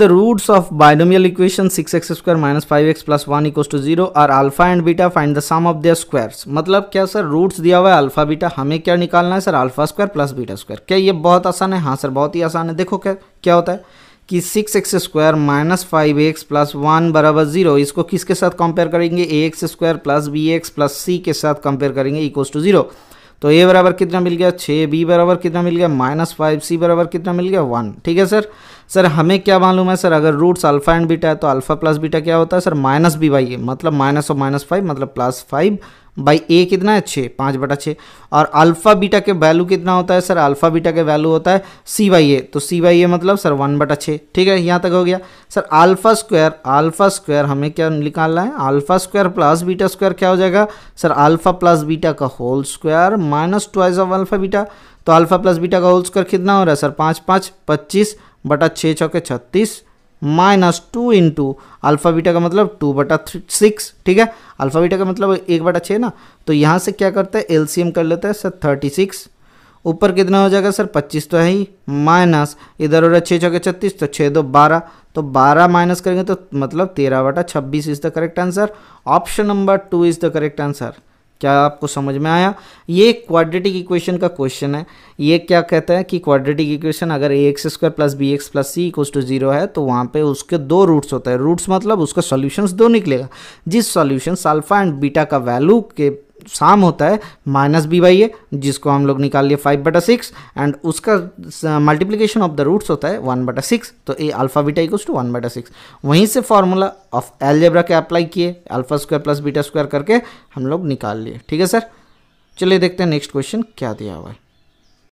The roots of binomial equation 6x square minus 5x plus 1 equals to zero और alpha and beta find the sum of the squares मतलब क्या sir roots दिया हुआ है alpha beta हमें क्या निकालना है sir alpha square plus beta square क्या ये बहुत आसान है हाँ सर बहुत ही आसान है देखो क्या क्या होता है कि six x square minus five x plus one बराबर जीरो इसको किसके साथ कंपेयर करेंगे a x square plus b x plus c के साथ कंपेयर करेंगे इक्वल्स टू जीरो तो ए बराबर कितना मिल गया छः बी बराबर कितना मिल गया माइनस फाइव सी बराबर कितना मिल गया वन ठीक है सर सर हमें क्या मालूम है सर अगर रूट्स अल्फा एंड बीटा है तो अल्फा प्लस बीटा क्या होता है सर माइनस बी बाई मतलब माइनस और माइनस फाइव मतलब प्लस फाइव बाई ए कितना है छः पाँच बटा छः और अल्फ़ा बीटा के वैल्यू कितना होता है सर अल्फ़ा बीटा के वैल्यू होता है सी बाई ए तो सी बाई ए मतलब सर वन बटा छः ठीक है यहाँ तक हो गया sir alpha square alpha square हमें क्या निकालना है alpha square plus beta square क्या हो जाएगा सर अल्फ़ा प्लस बीटा का whole square minus twice of alpha beta तो अल्फ़ा प्लस बीटा का होल स्क्वायर कितना हो रहा है सर पाँच पाँच पच्चीस बटा छः छः के छत्तीस minus two into alpha beta का मतलब टू बटा सिक्स ठीक है अल्फ़ा बीटा का मतलब एक बटा छः ना तो यहाँ से क्या करते हैं एलसीएम कर लेते हैं सर थर्टी सिक्स ऊपर कितना हो जाएगा सर पच्चीस तो है ही माइनस इधर उधर छः चौके छत्तीस तो छः दो बारह तो बारह माइनस करेंगे तो मतलब तेरह बटा छब्बीस is the correct answer option number two is the correct answer क्या आपको समझ में आया ये क्वाड्रेटिक इक्वेशन का क्वेश्चन है ये क्या कहता है कि क्वाड्रेटिक इक्वेशन अगर a x square plus b x plus c equal to zero है तो वहाँ पे उसके दो रूट्स होते हैं रूट्स मतलब उसका सॉल्यूशंस दो निकलेगा जिस सॉल्यूशन अल्फा एंड बीटा का वैल्यू के साम होता है माइनस बी बाई ए जिसको हम लोग निकाल लिए फाइव बटा सिक्स एंड उसका मल्टीप्लीकेशन ऑफ द रूट्स होता है वन बटा सिक्स तो a alpha beta equals to one बटा सिक्स वहीं से फार्मूला ऑफ एलजेब्रा के अप्लाई किए alpha square plus beta square करके हम लोग निकाल लिए ठीक है सर चलिए देखते हैं नेक्स्ट क्वेश्चन क्या दिया हुआ है